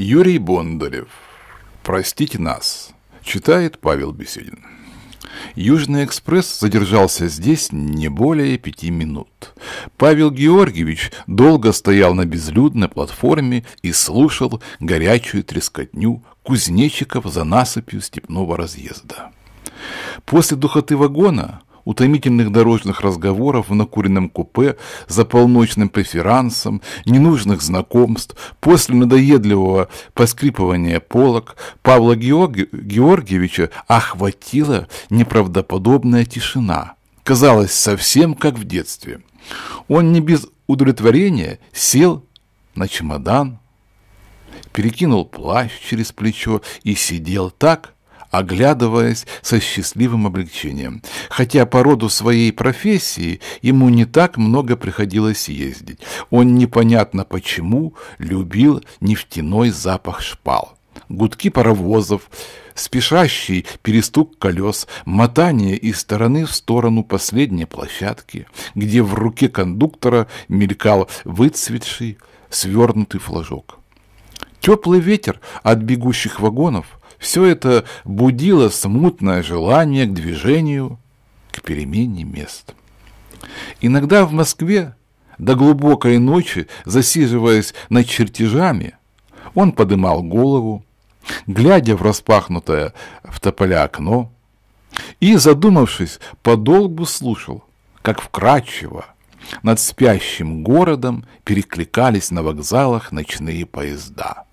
Юрий Бондарев. «Простите нас», читает Павел Беседин. Южный экспресс задержался здесь не более пяти минут. Павел Георгиевич долго стоял на безлюдной платформе и слушал горячую трескотню кузнечиков за насыпью степного разъезда. После духоты вагона утомительных дорожных разговоров в накуренном купе, за полночным преферансом, ненужных знакомств, после надоедливого поскрипывания полок Павла Георгиевича охватила неправдоподобная тишина. Казалось, совсем как в детстве. Он не без удовлетворения сел на чемодан, перекинул плащ через плечо и сидел так, оглядываясь со счастливым облегчением. Хотя по роду своей профессии ему не так много приходилось ездить. Он непонятно почему любил нефтяной запах шпал. Гудки паровозов, спешащий перестук колес, мотание из стороны в сторону последней площадки, где в руке кондуктора мелькал выцветший свернутый флажок. Теплый ветер от бегущих вагонов все это будило смутное желание к движению, к перемене мест. Иногда в Москве до глубокой ночи, засиживаясь над чертежами, он подымал голову, глядя в распахнутое в тополя окно, и, задумавшись, подолгу слушал, как вкрадчиво над спящим городом перекликались на вокзалах ночные поезда.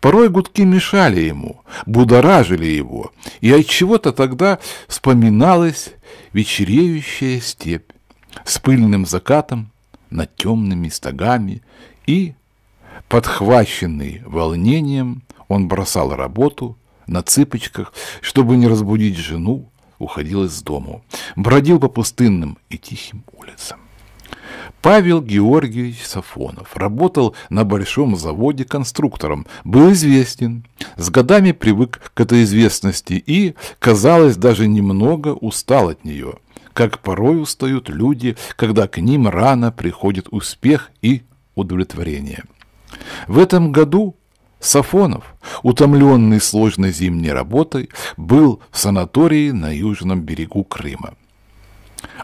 Порой гудки мешали ему, будоражили его, и от чего-то тогда вспоминалась вечереющая степь с пыльным закатом над темными стогами, и, подхваченный волнением, он бросал работу на цыпочках, чтобы не разбудить жену, уходил из дому, бродил по пустынным и тихим улицам. Павел Георгиевич Сафонов работал на большом заводе конструктором, был известен, с годами привык к этой известности и, казалось, даже немного устал от нее, как порой устают люди, когда к ним рано приходит успех и удовлетворение. В этом году Сафонов, утомленный сложной зимней работой, был в санатории на южном берегу Крыма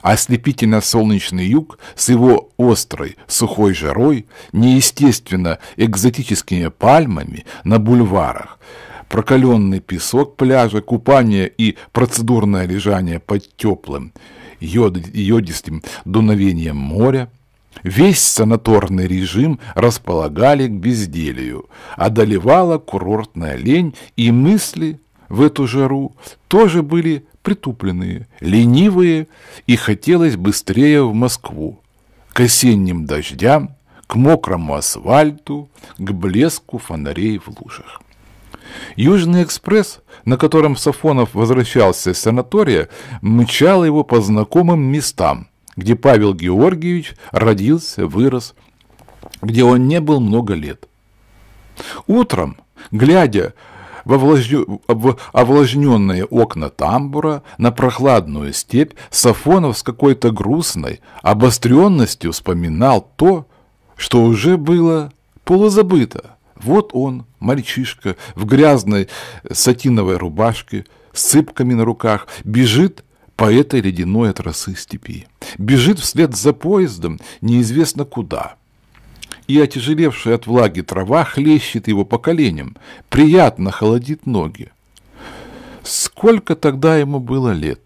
ослепительно-солнечный юг с его острой, сухой жарой, неестественно экзотическими пальмами на бульварах, прокаленный песок пляжа, купание и процедурное лежание под теплым йодистым дуновением моря, весь санаторный режим располагали к безделью, одолевала курортная лень и мысли в эту жару тоже были притупленные, ленивые, и хотелось быстрее в Москву, к осенним дождям, к мокрому асфальту, к блеску фонарей в лужах. Южный экспресс, на котором Сафонов возвращался из санатория, мчал его по знакомым местам, где Павел Георгиевич родился, вырос, где он не был много лет. Утром, глядя в овлажню... об... овлажненные окна тамбура, на прохладную степь, Сафонов с какой-то грустной обостренностью вспоминал то, что уже было полузабыто. Вот он, мальчишка, в грязной сатиновой рубашке, с цыпками на руках, бежит по этой ледяной от степи. Бежит вслед за поездом неизвестно куда – и отяжелевшая от влаги трава хлещет его по коленям, приятно холодит ноги. Сколько тогда ему было лет?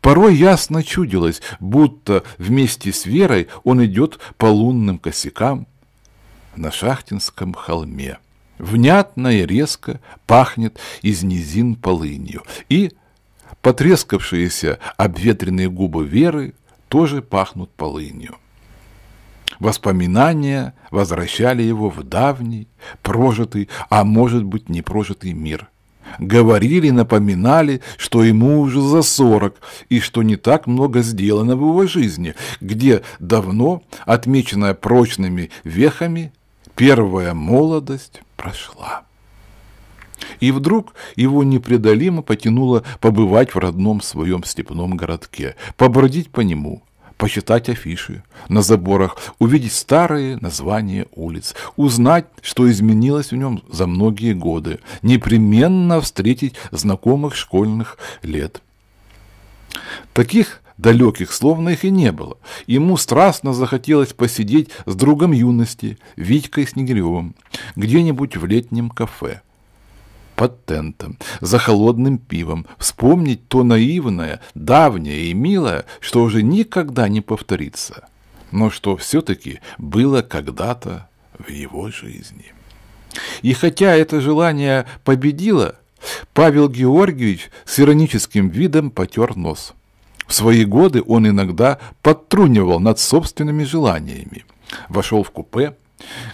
Порой ясно чудилось, будто вместе с Верой он идет по лунным косякам на Шахтинском холме. Внятно и резко пахнет из низин полынью, и потрескавшиеся обветренные губы Веры тоже пахнут полынью. Воспоминания возвращали его в давний, прожитый, а может быть не прожитый мир. Говорили, напоминали, что ему уже за сорок и что не так много сделано в его жизни, где давно, отмеченная прочными вехами, первая молодость прошла. И вдруг его непреодолимо потянуло побывать в родном своем степном городке, побродить по нему – почитать афиши на заборах, увидеть старые названия улиц, узнать, что изменилось в нем за многие годы, непременно встретить знакомых школьных лет. Таких далеких, словно их и не было. Ему страстно захотелось посидеть с другом юности, Витькой Снегиревым, где-нибудь в летнем кафе под тентом, за холодным пивом, вспомнить то наивное, давнее и милое, что уже никогда не повторится, но что все-таки было когда-то в его жизни. И хотя это желание победило, Павел Георгиевич с ироническим видом потер нос. В свои годы он иногда подтрунивал над собственными желаниями. Вошел в купе,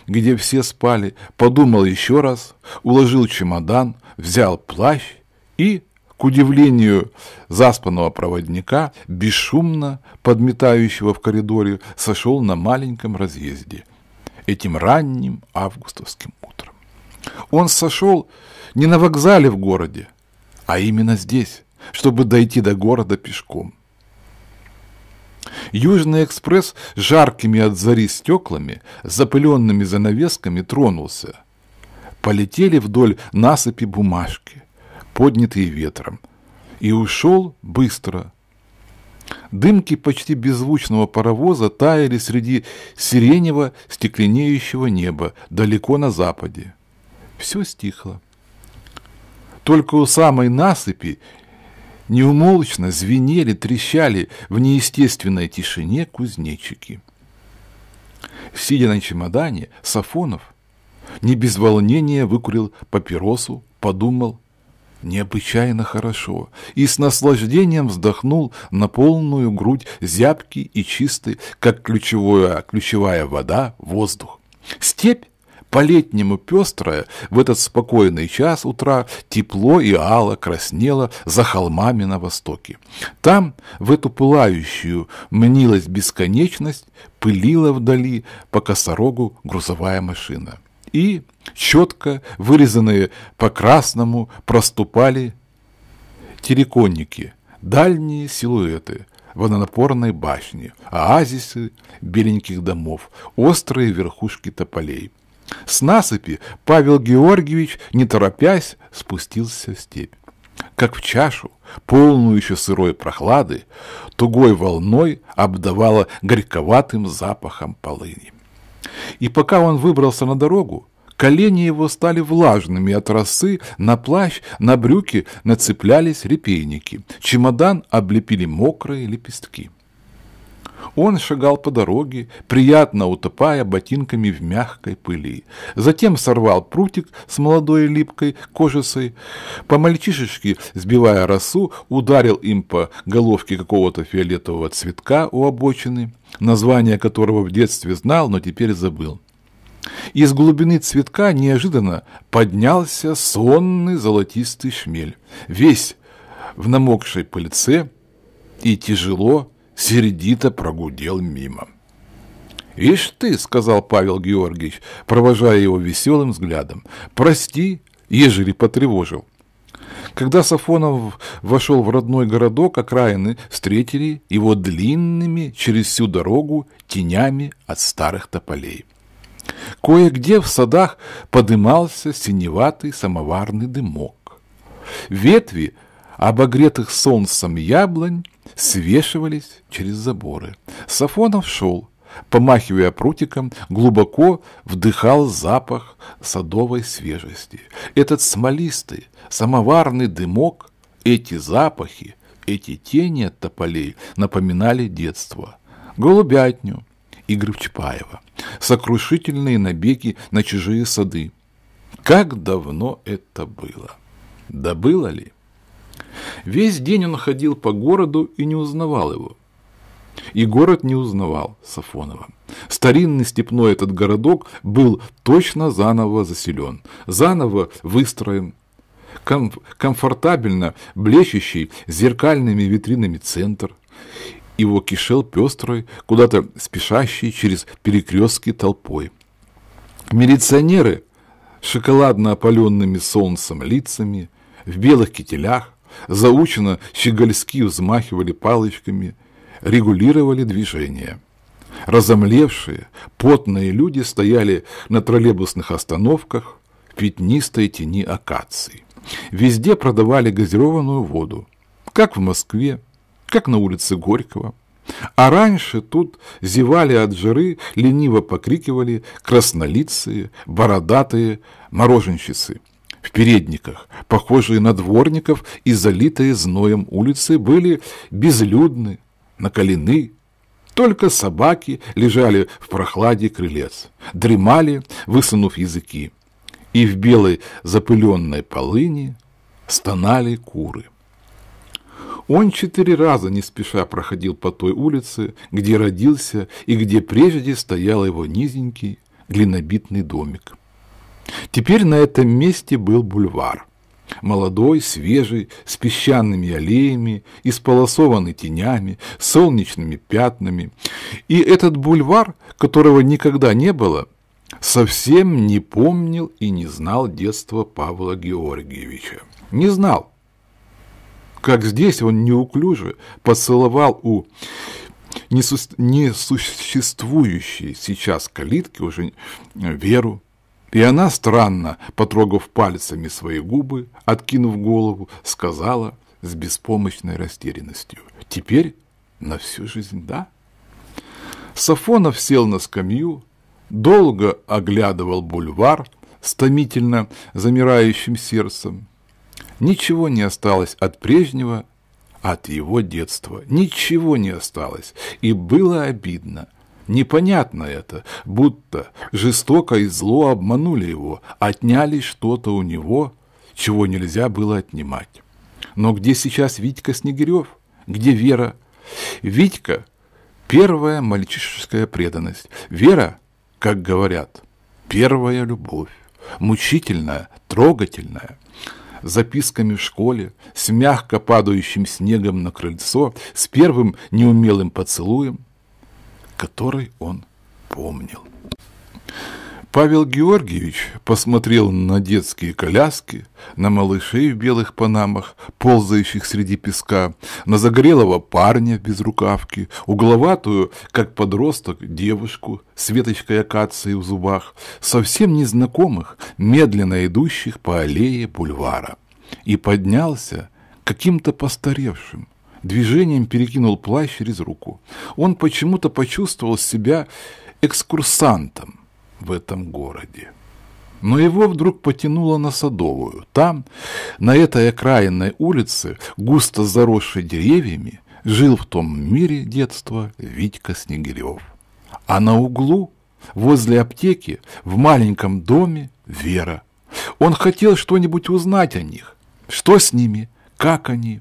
где все спали, подумал еще раз, уложил чемодан, взял плащ и, к удивлению заспанного проводника, бесшумно подметающего в коридоре, сошел на маленьком разъезде этим ранним августовским утром. Он сошел не на вокзале в городе, а именно здесь, чтобы дойти до города пешком. Южный экспресс с жаркими от зари стеклами, запыленными занавесками тронулся. Полетели вдоль насыпи бумажки, поднятые ветром, и ушел быстро. Дымки почти беззвучного паровоза таяли среди сиренево стекленеющего неба далеко на западе. Все стихло. Только у самой насыпи неумолчно звенели, трещали в неестественной тишине кузнечики. Сидя на чемодане, Сафонов не без волнения выкурил папиросу, подумал необычайно хорошо и с наслаждением вздохнул на полную грудь зябкий и чистый, как ключевая, ключевая вода, воздух. Степь по-летнему пестрое, в этот спокойный час утра тепло и ало краснело за холмами на востоке. Там, в эту пылающую, мнилась бесконечность, пылила вдали по косорогу грузовая машина. И четко вырезанные по-красному проступали терриконники, дальние силуэты, водонапорной башни, оазисы беленьких домов, острые верхушки тополей. С насыпи Павел Георгиевич, не торопясь, спустился в степь. Как в чашу, полную еще сырой прохлады, тугой волной обдавала горьковатым запахом полыни. И пока он выбрался на дорогу, колени его стали влажными от росы, на плащ, на брюки нацеплялись репейники, чемодан облепили мокрые лепестки. Он шагал по дороге, приятно утопая ботинками в мягкой пыли. Затем сорвал прутик с молодой липкой кожицей. По мальчишечке, сбивая росу, ударил им по головке какого-то фиолетового цветка у обочины, название которого в детстве знал, но теперь забыл. Из глубины цветка неожиданно поднялся сонный золотистый шмель, весь в намокшей пыльце, и тяжело, сердито прогудел мимо. «Ишь ты!» — сказал Павел Георгиевич, провожая его веселым взглядом. «Прости, ежели потревожил». Когда Сафонов вошел в родной городок, окраины встретили его длинными через всю дорогу тенями от старых тополей. Кое-где в садах подымался синеватый самоварный дымок. Ветви обогретых солнцем яблонь свешивались через заборы. Сафонов шел, помахивая прутиком, глубоко вдыхал запах садовой свежести. Этот смолистый, самоварный дымок, эти запахи, эти тени от тополей напоминали детство, голубятню, игры Чапаева, сокрушительные набеги на чужие сады. Как давно это было? Да было ли? Весь день он ходил по городу и не узнавал его. И город не узнавал Сафонова. Старинный степной этот городок был точно заново заселен, заново выстроен, ком- комфортабельно блещущий зеркальными витринами центр. Его кишел пестрой, куда-то спешащей через перекрестки толпой. Милиционеры, шоколадно опаленными солнцем лицами, в белых кителях, заучено щегольски взмахивали палочками, регулировали движение. Разомлевшие, потные люди стояли на троллейбусных остановках в пятнистой тени акаций. Везде продавали газированную воду, как в Москве, как на улице Горького. А раньше тут зевали от жиры, лениво покрикивали краснолицые, бородатые мороженщицы в передниках, похожие на дворников и залитые зноем улицы, были безлюдны, накалены. Только собаки лежали в прохладе крылец, дремали, высунув языки, и в белой запыленной полыни стонали куры. Он четыре раза не спеша проходил по той улице, где родился и где прежде стоял его низенький глинобитный домик. Теперь на этом месте был бульвар. Молодой, свежий, с песчаными аллеями, исполосованный тенями, солнечными пятнами. И этот бульвар, которого никогда не было, совсем не помнил и не знал детства Павла Георгиевича. Не знал. Как здесь он неуклюже поцеловал у несуществующей сейчас калитки уже Веру и она, странно, потрогав пальцами свои губы, откинув голову, сказала с беспомощной растерянностью. «Теперь на всю жизнь, да?» Сафонов сел на скамью, долго оглядывал бульвар с томительно замирающим сердцем. Ничего не осталось от прежнего, от его детства. Ничего не осталось, и было обидно – Непонятно это, будто жестоко и зло обманули его, отняли что-то у него, чего нельзя было отнимать. Но где сейчас Витька Снегирев? Где Вера? Витька – первая мальчишеская преданность. Вера, как говорят, первая любовь, мучительная, трогательная записками в школе, с мягко падающим снегом на крыльцо, с первым неумелым поцелуем который он помнил. Павел Георгиевич посмотрел на детские коляски, на малышей в белых панамах, ползающих среди песка, на загорелого парня без рукавки, угловатую, как подросток, девушку с веточкой акации в зубах, совсем незнакомых, медленно идущих по аллее бульвара. И поднялся каким-то постаревшим, движением перекинул плащ через руку. Он почему-то почувствовал себя экскурсантом в этом городе. Но его вдруг потянуло на Садовую. Там, на этой окраинной улице, густо заросшей деревьями, жил в том мире детства Витька Снегирев. А на углу, возле аптеки, в маленьком доме Вера. Он хотел что-нибудь узнать о них. Что с ними, как они,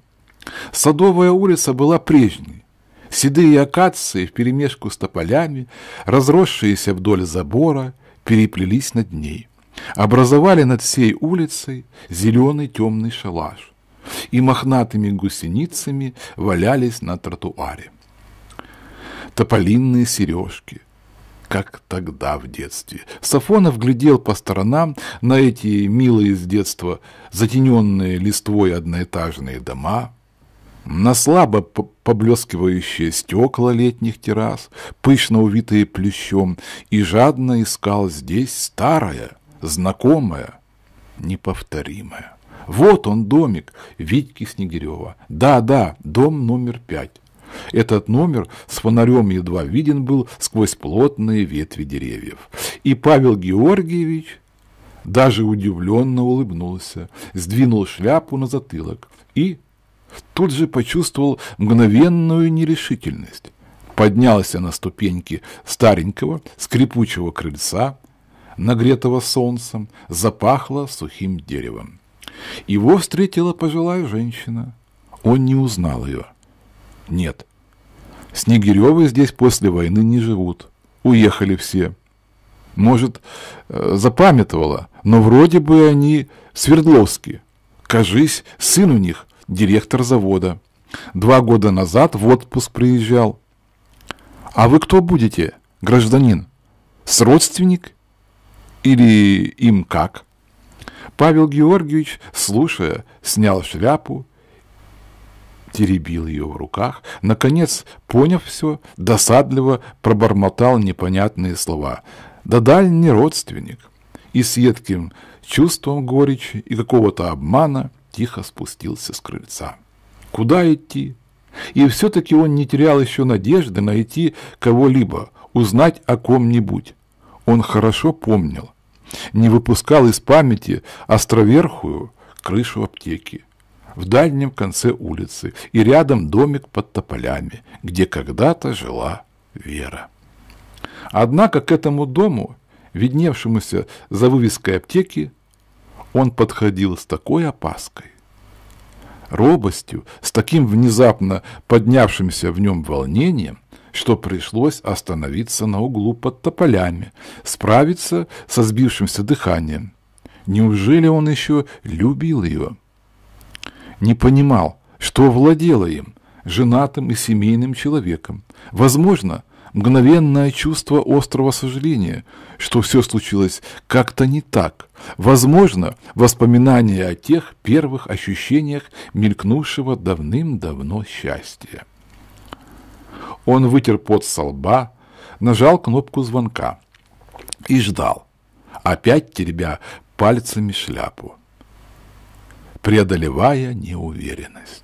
Садовая улица была прежней. Седые акации вперемешку с тополями, разросшиеся вдоль забора, переплелись над ней. Образовали над всей улицей зеленый темный шалаш. И мохнатыми гусеницами валялись на тротуаре. Тополинные сережки – как тогда в детстве. Сафонов глядел по сторонам на эти милые с детства затененные листвой одноэтажные дома, на слабо поблескивающие стекла летних террас, пышно увитые плющом, и жадно искал здесь старое, знакомое, неповторимое. Вот он домик Витьки Снегирева. Да, да, дом номер пять. Этот номер с фонарем едва виден был сквозь плотные ветви деревьев. И Павел Георгиевич даже удивленно улыбнулся, сдвинул шляпу на затылок и Тут же почувствовал мгновенную нерешительность. Поднялся на ступеньки старенького скрипучего крыльца, нагретого солнцем, запахло сухим деревом. Его встретила пожилая женщина. Он не узнал ее. Нет, Снегиревы здесь после войны не живут. Уехали все. Может, э, запамятовала, но вроде бы они Свердловские. Кажись, сын у них директор завода. Два года назад в отпуск приезжал. А вы кто будете, гражданин? С родственник? Или им как? Павел Георгиевич, слушая, снял шляпу, теребил ее в руках, наконец, поняв все, досадливо пробормотал непонятные слова. Да дальний родственник. И с едким чувством горечи и какого-то обмана – тихо спустился с крыльца. Куда идти? И все-таки он не терял еще надежды найти кого-либо, узнать о ком-нибудь. Он хорошо помнил, не выпускал из памяти островерхую крышу аптеки в дальнем конце улицы и рядом домик под тополями, где когда-то жила Вера. Однако к этому дому, видневшемуся за вывеской аптеки, он подходил с такой опаской, робостью, с таким внезапно поднявшимся в нем волнением, что пришлось остановиться на углу под тополями, справиться со сбившимся дыханием. Неужели он еще любил ее? Не понимал, что владело им, женатым и семейным человеком. Возможно, мгновенное чувство острого сожаления, что все случилось как-то не так. Возможно, воспоминания о тех первых ощущениях мелькнувшего давным-давно счастья. Он вытер пот со лба, нажал кнопку звонка и ждал, опять теребя пальцами шляпу, преодолевая неуверенность.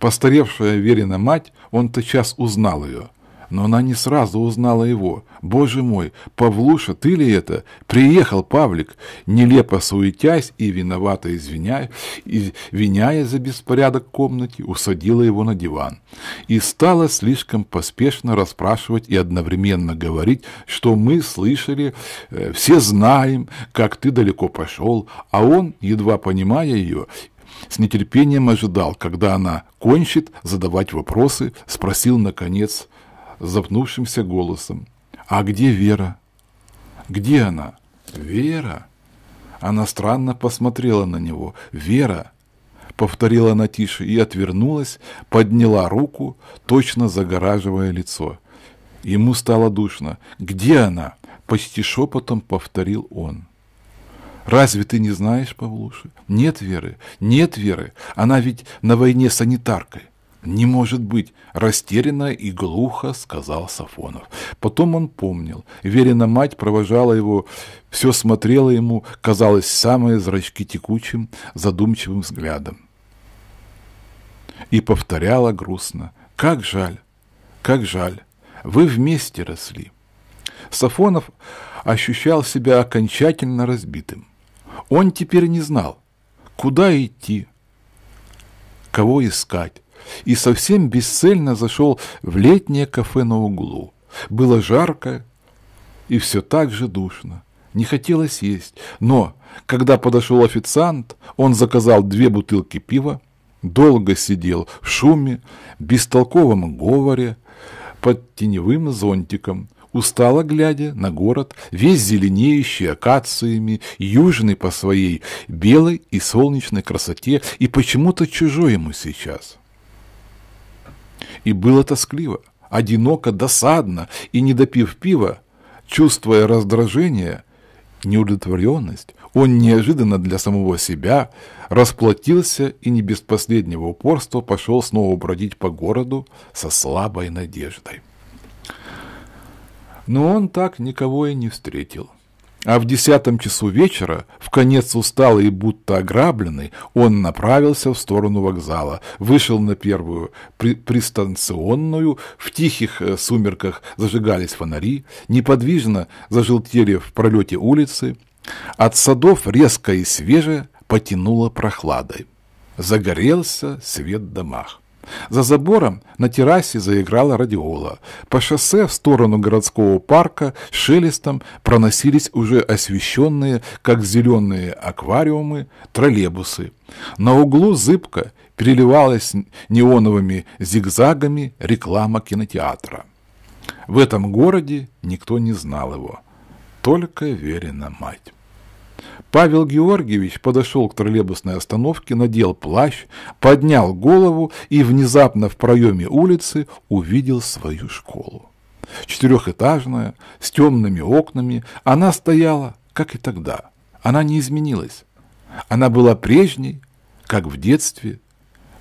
Постаревшая Верина мать, он тотчас узнал ее, но она не сразу узнала его. «Боже мой, Павлуша, ты ли это? Приехал Павлик!» Нелепо суетясь и виновато извиняя, извиняя за беспорядок в комнате, усадила его на диван. И стала слишком поспешно расспрашивать и одновременно говорить, что мы слышали, э, все знаем, как ты далеко пошел, а он, едва понимая ее, с нетерпением ожидал, когда она кончит задавать вопросы, спросил, наконец, запнувшимся голосом. «А где Вера?» «Где она?» «Вера?» Она странно посмотрела на него. «Вера!» Повторила она тише и отвернулась, подняла руку, точно загораживая лицо. Ему стало душно. «Где она?» Почти шепотом повторил он. «Разве ты не знаешь, Павлуша? Нет веры, нет веры. Она ведь на войне санитаркой. «Не может быть!» – растерянно и глухо сказал Сафонов. Потом он помнил. верена мать провожала его, все смотрела ему, казалось, самые зрачки текучим, задумчивым взглядом. И повторяла грустно. «Как жаль! Как жаль! Вы вместе росли!» Сафонов ощущал себя окончательно разбитым. Он теперь не знал, куда идти, кого искать, и совсем бесцельно зашел в летнее кафе на углу. Было жарко и все так же душно. Не хотелось есть, но, когда подошел официант, он заказал две бутылки пива, долго сидел в шуме, бестолковом говоре, под теневым зонтиком, устало глядя на город, весь зеленеющий акациями, южный по своей белой и солнечной красоте, и почему-то чужой ему сейчас. И было тоскливо, одиноко, досадно, и не допив пива, чувствуя раздражение, неудовлетворенность, он неожиданно для самого себя расплатился и не без последнего упорства пошел снова бродить по городу со слабой надеждой. Но он так никого и не встретил а в десятом часу вечера, в конец усталый и будто ограбленный, он направился в сторону вокзала, вышел на первую при пристанционную, в тихих э, сумерках зажигались фонари, неподвижно зажелтели в пролете улицы, от садов резко и свеже потянуло прохладой. Загорелся свет в домах. За забором на террасе заиграла радиола. По шоссе в сторону городского парка шелестом проносились уже освещенные, как зеленые аквариумы, троллейбусы. На углу зыбка переливалась неоновыми зигзагами реклама кинотеатра. В этом городе никто не знал его. Только Верина мать. Павел Георгиевич подошел к троллейбусной остановке, надел плащ, поднял голову и внезапно в проеме улицы увидел свою школу. Четырехэтажная, с темными окнами, она стояла, как и тогда. Она не изменилась. Она была прежней, как в детстве,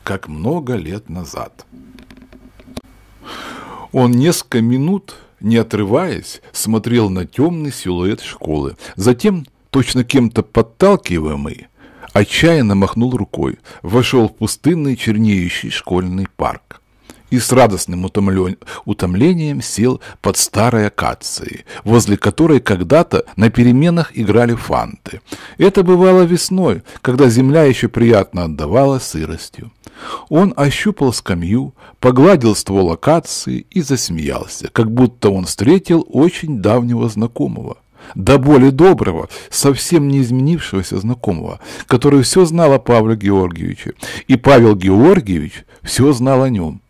как много лет назад. Он несколько минут, не отрываясь, смотрел на темный силуэт школы. Затем точно кем-то подталкиваемый, отчаянно махнул рукой, вошел в пустынный чернеющий школьный парк и с радостным утомлен... утомлением сел под старой акацией, возле которой когда-то на переменах играли фанты. Это бывало весной, когда земля еще приятно отдавала сыростью. Он ощупал скамью, погладил ствол акации и засмеялся, как будто он встретил очень давнего знакомого до более доброго, совсем не изменившегося знакомого, который все знал о Павле Георгиевиче, и Павел Георгиевич все знал о нем.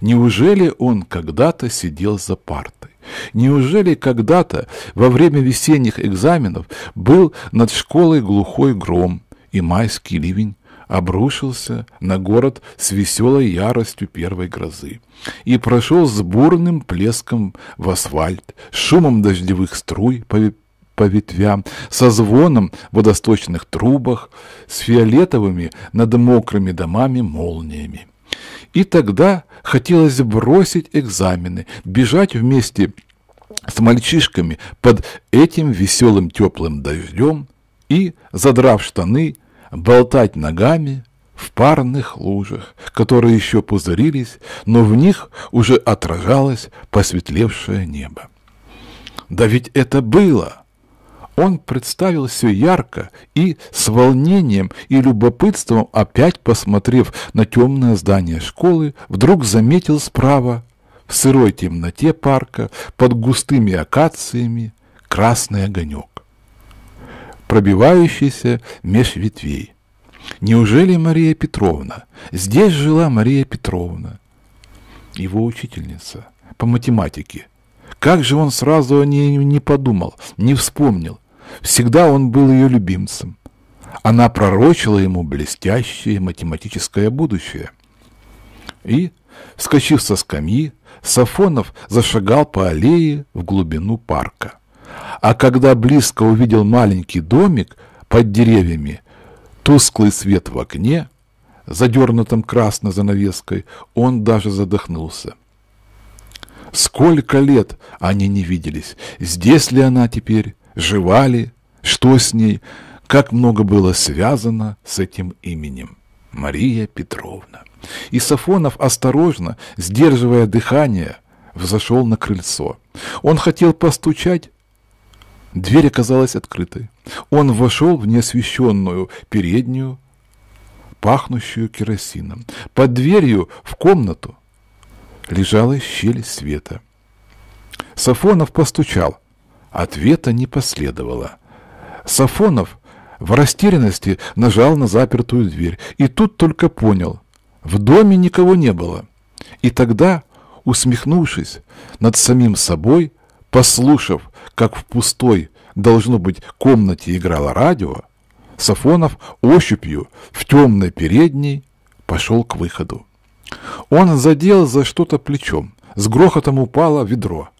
Неужели он когда-то сидел за партой? Неужели когда-то во время весенних экзаменов был над школой глухой гром и майский ливень? обрушился на город с веселой яростью первой грозы и прошел с бурным плеском в асфальт, шумом дождевых струй по по ветвям, со звоном в водосточных трубах, с фиолетовыми над мокрыми домами молниями. И тогда хотелось бросить экзамены, бежать вместе с мальчишками под этим веселым теплым дождем и, задрав штаны, болтать ногами в парных лужах, которые еще пузырились, но в них уже отражалось посветлевшее небо. Да ведь это было! Он представил все ярко и с волнением и любопытством, опять посмотрев на темное здание школы, вдруг заметил справа, в сырой темноте парка, под густыми акациями, красный огонек пробивающийся меж ветвей. Неужели Мария Петровна? Здесь жила Мария Петровна, его учительница по математике. Как же он сразу о ней не подумал, не вспомнил. Всегда он был ее любимцем. Она пророчила ему блестящее математическое будущее. И, вскочив со скамьи, Сафонов зашагал по аллее в глубину парка. А когда близко увидел маленький домик под деревьями, тусклый свет в окне, задернутом красной занавеской, он даже задохнулся. Сколько лет они не виделись? Здесь ли она теперь? Жива ли? Что с ней? Как много было связано с этим именем? Мария Петровна. И Сафонов осторожно, сдерживая дыхание, взошел на крыльцо. Он хотел постучать, Дверь оказалась открытой. Он вошел в неосвещенную переднюю, пахнущую керосином. Под дверью в комнату лежала щель света. Сафонов постучал. Ответа не последовало. Сафонов в растерянности нажал на запертую дверь. И тут только понял. В доме никого не было. И тогда, усмехнувшись над самим собой, Послушав, как в пустой, должно быть, комнате играло радио, Сафонов ощупью в темной передней пошел к выходу. Он задел за что-то плечом. С грохотом упало ведро.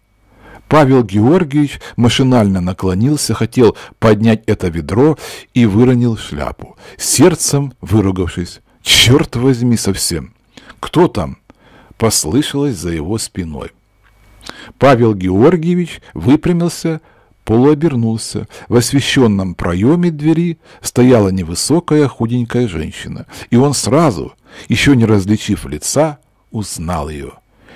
Павел Георгиевич машинально наклонился, хотел поднять это ведро и выронил шляпу, сердцем выругавшись. «Черт возьми совсем! Кто там?» Послышалось за его спиной. Павел Георгиевич выпрямился, полуобернулся. В освещенном проеме двери стояла невысокая худенькая женщина, и он сразу, еще не различив лица, узнал ее.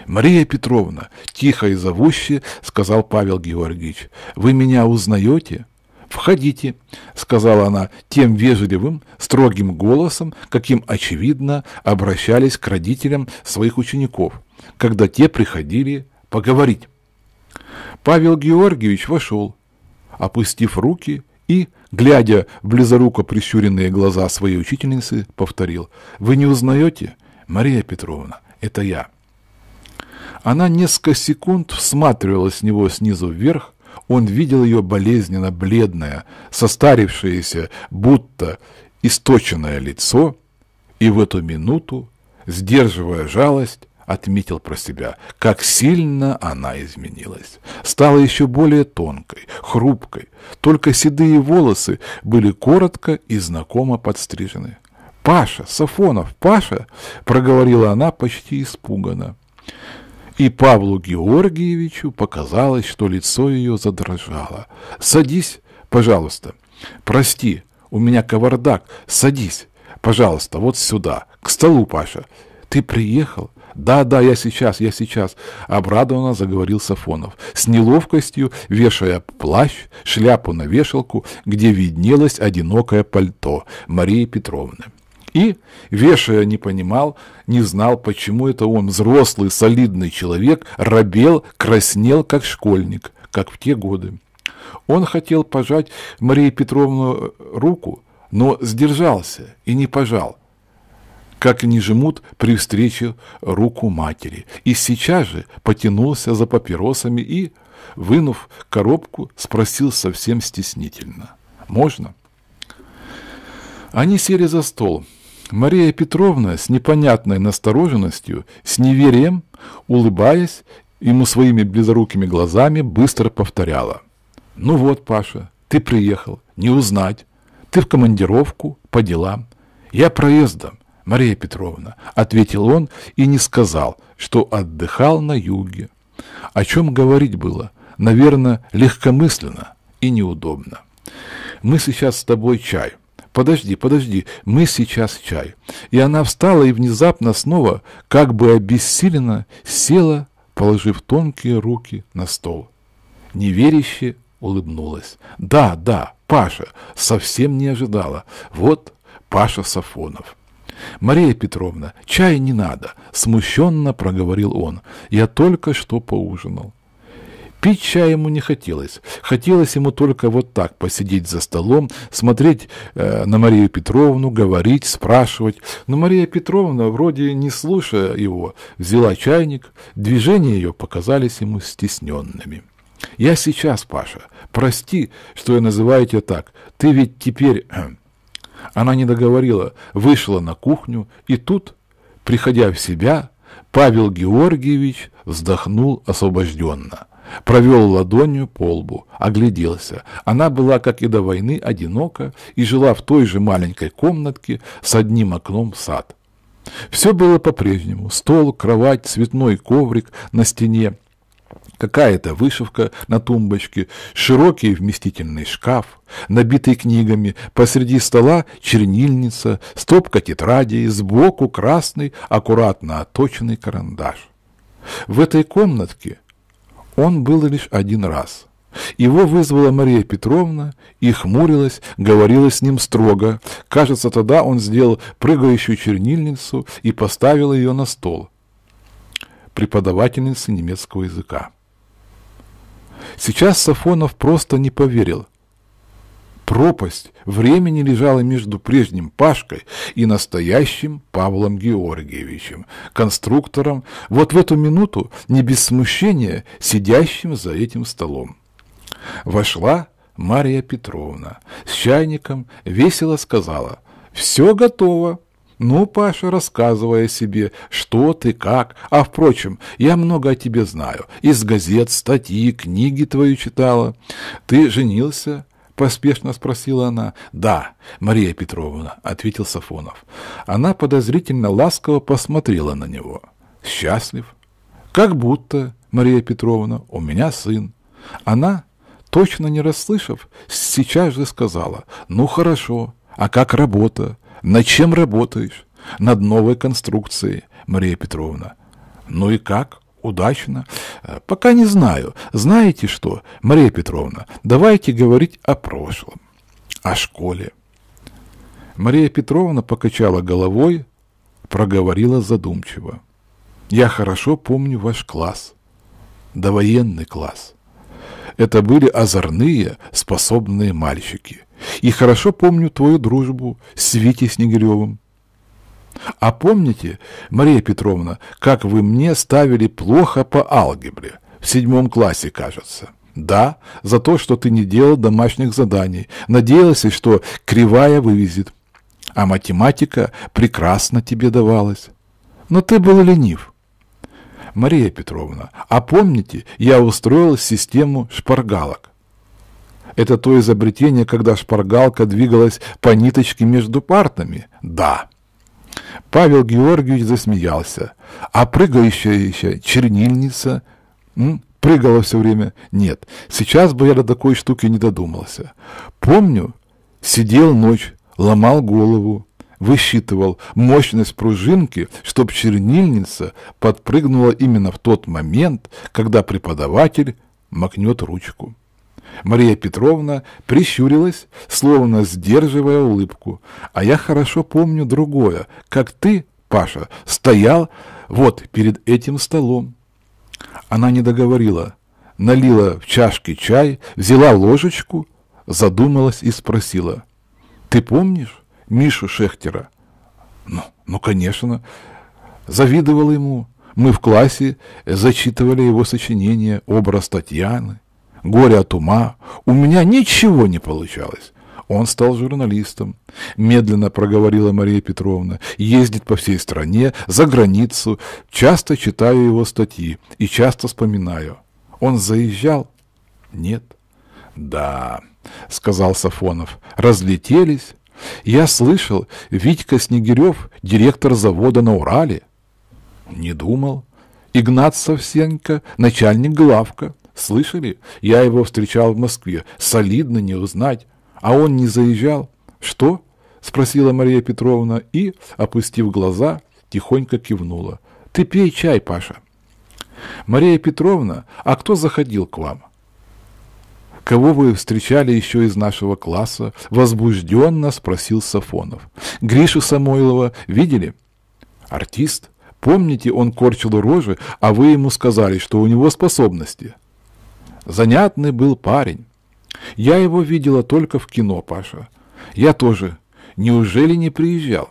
«Мария Петровна, тихо и зовуще, — сказал Павел Георгиевич, — вы меня узнаете?» «Входите», — сказала она тем вежливым, строгим голосом, каким, очевидно, обращались к родителям своих учеников, когда те приходили поговорить. Павел Георгиевич вошел, опустив руки и, глядя в близоруко прищуренные глаза своей учительницы, повторил. «Вы не узнаете? Мария Петровна, это я». Она несколько секунд всматривалась в него снизу вверх, он видел ее болезненно бледное, состарившееся, будто источенное лицо, и в эту минуту, сдерживая жалость, отметил про себя, как сильно она изменилась. Стала еще более тонкой, хрупкой. Только седые волосы были коротко и знакомо подстрижены. «Паша! Сафонов! Паша!» — проговорила она почти испуганно. И Павлу Георгиевичу показалось, что лицо ее задрожало. «Садись, пожалуйста. Прости, у меня кавардак. Садись, пожалуйста, вот сюда, к столу, Паша. Ты приехал? «Да, да, я сейчас, я сейчас», — обрадованно заговорил Сафонов, с неловкостью вешая плащ, шляпу на вешалку, где виднелось одинокое пальто Марии Петровны. И, вешая, не понимал, не знал, почему это он, взрослый, солидный человек, робел, краснел, как школьник, как в те годы. Он хотел пожать Марии Петровну руку, но сдержался и не пожал, как не жмут при встрече руку матери. И сейчас же потянулся за папиросами и, вынув коробку, спросил совсем стеснительно. «Можно?» Они сели за стол. Мария Петровна с непонятной настороженностью, с неверием, улыбаясь ему своими близорукими глазами, быстро повторяла. «Ну вот, Паша, ты приехал, не узнать. Ты в командировку, по делам. Я проездом. Мария Петровна, ответил он и не сказал, что отдыхал на юге. О чем говорить было, наверное, легкомысленно и неудобно. Мы сейчас с тобой чай. Подожди, подожди, мы сейчас чай. И она встала и внезапно снова, как бы обессиленно, села, положив тонкие руки на стол. Неверяще улыбнулась. Да, да, Паша, совсем не ожидала. Вот Паша Сафонов. «Мария Петровна, чая не надо!» — смущенно проговорил он. «Я только что поужинал». Пить чай ему не хотелось. Хотелось ему только вот так посидеть за столом, смотреть э, на Марию Петровну, говорить, спрашивать. Но Мария Петровна, вроде не слушая его, взяла чайник. Движения ее показались ему стесненными. «Я сейчас, Паша. Прости, что я называю тебя так. Ты ведь теперь...» Она не договорила, вышла на кухню, и тут, приходя в себя, Павел Георгиевич вздохнул освобожденно. Провел ладонью по лбу, огляделся. Она была, как и до войны, одинока и жила в той же маленькой комнатке с одним окном в сад. Все было по-прежнему. Стол, кровать, цветной коврик на стене – Какая-то вышивка на тумбочке, широкий вместительный шкаф, набитый книгами, посреди стола чернильница, стопка тетрадей, сбоку красный, аккуратно оточенный карандаш. В этой комнатке он был лишь один раз. Его вызвала Мария Петровна и хмурилась, говорила с ним строго. Кажется, тогда он сделал прыгающую чернильницу и поставил ее на стол преподавательницы немецкого языка. Сейчас Сафонов просто не поверил. Пропасть времени лежала между прежним Пашкой и настоящим Павлом Георгиевичем, конструктором, вот в эту минуту, не без смущения, сидящим за этим столом. Вошла Мария Петровна с чайником, весело сказала «Все готово». «Ну, Паша, рассказывай о себе, что ты, как. А, впрочем, я много о тебе знаю. Из газет, статьи, книги твою читала. Ты женился?» Поспешно спросила она. «Да, Мария Петровна», — ответил Сафонов. Она подозрительно ласково посмотрела на него. «Счастлив?» «Как будто, Мария Петровна, у меня сын». Она, точно не расслышав, сейчас же сказала. «Ну, хорошо. А как работа?» Над чем работаешь? Над новой конструкцией, Мария Петровна. Ну и как? Удачно? Э, пока не знаю. Знаете что, Мария Петровна, давайте говорить о прошлом, о школе. Мария Петровна покачала головой, проговорила задумчиво. Я хорошо помню ваш класс, довоенный класс. Это были озорные, способные мальчики. И хорошо помню твою дружбу с Витей Снегиревым. А помните, Мария Петровна, как вы мне ставили плохо по алгебре? В седьмом классе, кажется. Да, за то, что ты не делал домашних заданий. Надеялся, что кривая вывезет. А математика прекрасно тебе давалась. Но ты был ленив. Мария Петровна, а помните, я устроил систему шпаргалок? Это то изобретение, когда шпаргалка двигалась по ниточке между партами? Да. Павел Георгиевич засмеялся. А прыгающая чернильница? М? Прыгала все время? Нет. Сейчас бы я до такой штуки не додумался. Помню, сидел ночь, ломал голову высчитывал мощность пружинки, чтобы чернильница подпрыгнула именно в тот момент, когда преподаватель макнет ручку. Мария Петровна прищурилась, словно сдерживая улыбку. А я хорошо помню другое, как ты, Паша, стоял вот перед этим столом. Она не договорила, налила в чашки чай, взяла ложечку, задумалась и спросила. «Ты помнишь?» Мишу Шехтера. Ну, ну, конечно, завидовал ему. Мы в классе зачитывали его сочинение «Образ Татьяны», «Горе от ума». У меня ничего не получалось. Он стал журналистом. Медленно проговорила Мария Петровна. Ездит по всей стране, за границу. Часто читаю его статьи и часто вспоминаю. Он заезжал? Нет. Да, сказал Сафонов. Разлетелись я слышал, Витька Снегирев – директор завода на Урале. Не думал. Игнат Совсенко – начальник главка. Слышали? Я его встречал в Москве. Солидно не узнать. А он не заезжал. Что? Спросила Мария Петровна и, опустив глаза, тихонько кивнула. Ты пей чай, Паша. Мария Петровна, а кто заходил к вам? кого вы встречали еще из нашего класса?» — возбужденно спросил Сафонов. «Гришу Самойлова видели?» «Артист? Помните, он корчил рожи, а вы ему сказали, что у него способности?» «Занятный был парень. Я его видела только в кино, Паша. Я тоже. Неужели не приезжал?»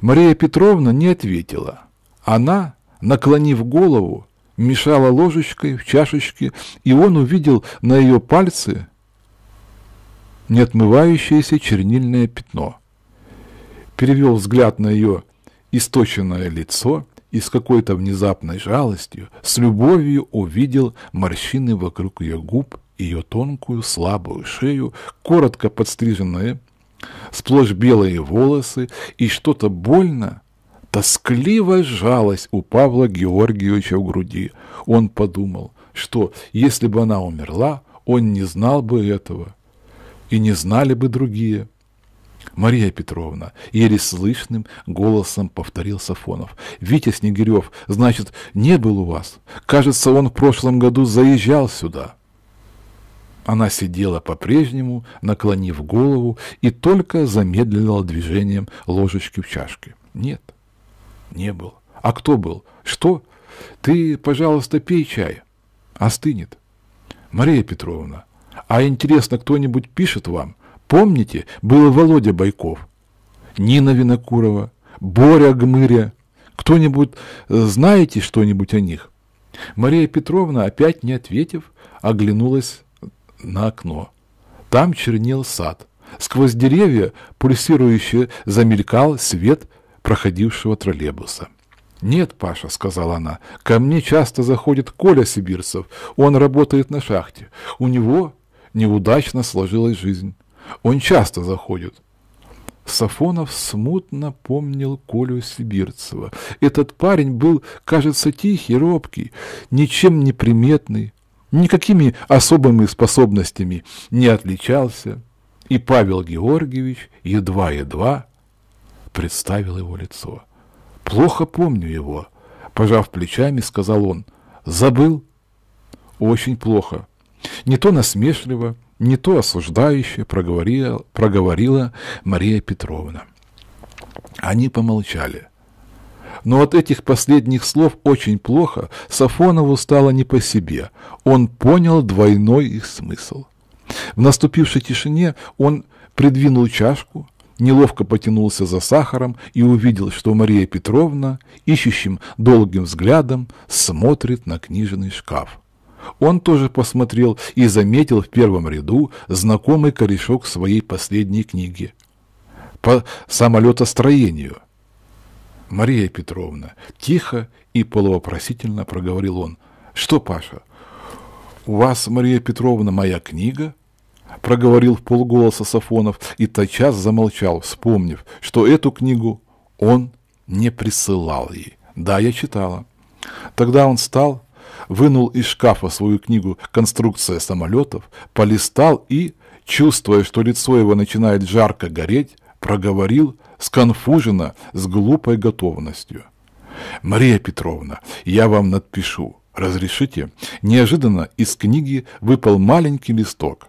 Мария Петровна не ответила. Она, наклонив голову, мешала ложечкой в чашечке, и он увидел на ее пальце неотмывающееся чернильное пятно. Перевел взгляд на ее источенное лицо и с какой-то внезапной жалостью, с любовью увидел морщины вокруг ее губ, ее тонкую слабую шею, коротко подстриженные, сплошь белые волосы и что-то больно, Тоскливая жалость у Павла Георгиевича в груди. Он подумал, что если бы она умерла, он не знал бы этого, и не знали бы другие. Мария Петровна, еле слышным голосом повторил Сафонов. «Витя Снегирев, значит, не был у вас? Кажется, он в прошлом году заезжал сюда». Она сидела по-прежнему, наклонив голову, и только замедлила движением ложечки в чашке. «Нет, не был. А кто был? Что? Ты, пожалуйста, пей чай. Остынет. Мария Петровна, а интересно, кто-нибудь пишет вам? Помните, был Володя Байков, Нина Винокурова, Боря Гмыря. Кто-нибудь э, знаете что-нибудь о них? Мария Петровна, опять не ответив, оглянулась на окно. Там чернел сад. Сквозь деревья, пульсирующе, замелькал свет проходившего троллейбуса. «Нет, Паша», — сказала она, — «ко мне часто заходит Коля Сибирцев. Он работает на шахте. У него неудачно сложилась жизнь. Он часто заходит». Сафонов смутно помнил Колю Сибирцева. Этот парень был, кажется, тихий, робкий, ничем не приметный, никакими особыми способностями не отличался. И Павел Георгиевич едва-едва представил его лицо. «Плохо помню его», — пожав плечами, сказал он. «Забыл?» «Очень плохо. Не то насмешливо, не то осуждающе», — проговорила, проговорила Мария Петровна. Они помолчали. Но от этих последних слов очень плохо Сафонову стало не по себе. Он понял двойной их смысл. В наступившей тишине он придвинул чашку, неловко потянулся за сахаром и увидел, что Мария Петровна, ищущим долгим взглядом, смотрит на книжный шкаф. Он тоже посмотрел и заметил в первом ряду знакомый корешок своей последней книги по самолетостроению. «Мария Петровна!» – тихо и полувопросительно проговорил он. «Что, Паша, у вас, Мария Петровна, моя книга?» — проговорил в полголоса Сафонов и тотчас замолчал, вспомнив, что эту книгу он не присылал ей. «Да, я читала». Тогда он встал, вынул из шкафа свою книгу «Конструкция самолетов», полистал и, чувствуя, что лицо его начинает жарко гореть, проговорил сконфуженно, с глупой готовностью. «Мария Петровна, я вам надпишу. Разрешите?» Неожиданно из книги выпал маленький листок.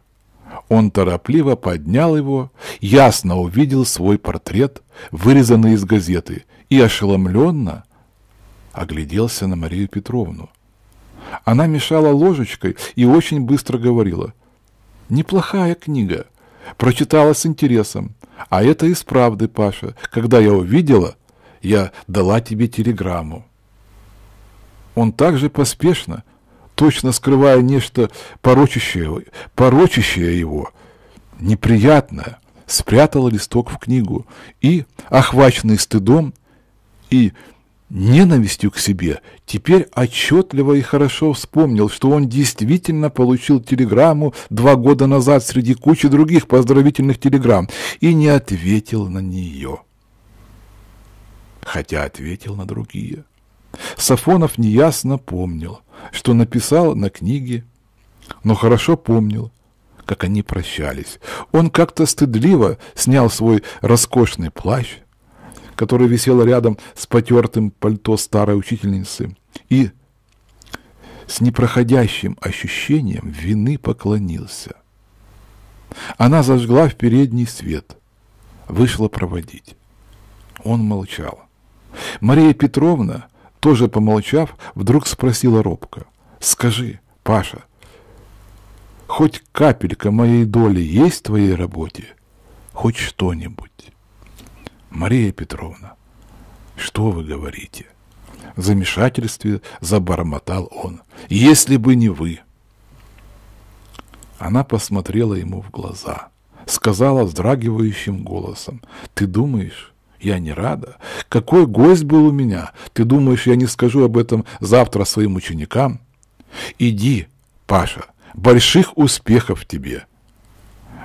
Он торопливо поднял его, ясно увидел свой портрет, вырезанный из газеты, и ошеломленно огляделся на Марию Петровну. Она мешала ложечкой и очень быстро говорила. «Неплохая книга. Прочитала с интересом. А это из правды, Паша. Когда я увидела, я дала тебе телеграмму». Он также поспешно, точно скрывая нечто порочащее, порочащее его, неприятное, спрятала листок в книгу и, охваченный стыдом и ненавистью к себе, теперь отчетливо и хорошо вспомнил, что он действительно получил телеграмму два года назад среди кучи других поздравительных телеграмм и не ответил на нее. Хотя ответил на другие. Сафонов неясно помнил, что написал на книге, но хорошо помнил, как они прощались. Он как-то стыдливо снял свой роскошный плащ, который висел рядом с потертым пальто старой учительницы, и с непроходящим ощущением вины поклонился. Она зажгла в передний свет, вышла проводить. Он молчал. Мария Петровна тоже помолчав, вдруг спросила робко. «Скажи, Паша, хоть капелька моей доли есть в твоей работе? Хоть что-нибудь?» «Мария Петровна, что вы говорите?» В замешательстве забормотал он. «Если бы не вы!» Она посмотрела ему в глаза, сказала вздрагивающим голосом. «Ты думаешь, я не рада. Какой гость был у меня? Ты думаешь, я не скажу об этом завтра своим ученикам? Иди, Паша, больших успехов тебе.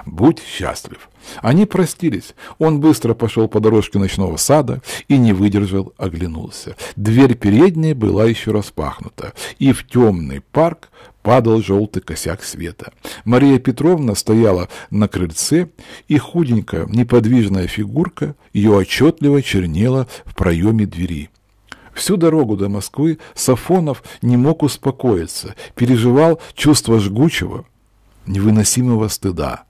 Будь счастлив. Они простились. Он быстро пошел по дорожке ночного сада и не выдержал, оглянулся. Дверь передняя была еще распахнута, и в темный парк падал желтый косяк света. Мария Петровна стояла на крыльце, и худенькая, неподвижная фигурка ее отчетливо чернела в проеме двери. Всю дорогу до Москвы Сафонов не мог успокоиться, переживал чувство жгучего, невыносимого стыда.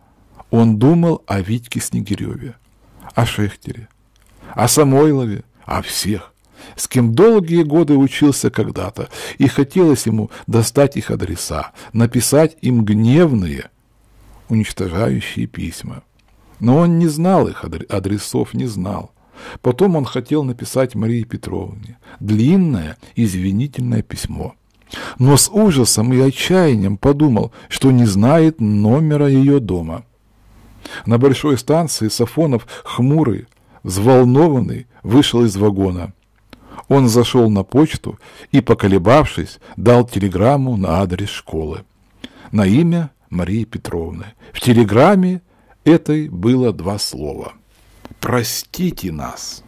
Он думал о Витьке Снегиреве, о Шехтере, о Самойлове, о всех с кем долгие годы учился когда-то, и хотелось ему достать их адреса, написать им гневные, уничтожающие письма. Но он не знал их адресов, не знал. Потом он хотел написать Марии Петровне длинное извинительное письмо. Но с ужасом и отчаянием подумал, что не знает номера ее дома. На большой станции Сафонов хмурый, взволнованный, вышел из вагона. Он зашел на почту и, поколебавшись, дал телеграмму на адрес школы на имя Марии Петровны. В телеграмме этой было два слова. «Простите нас».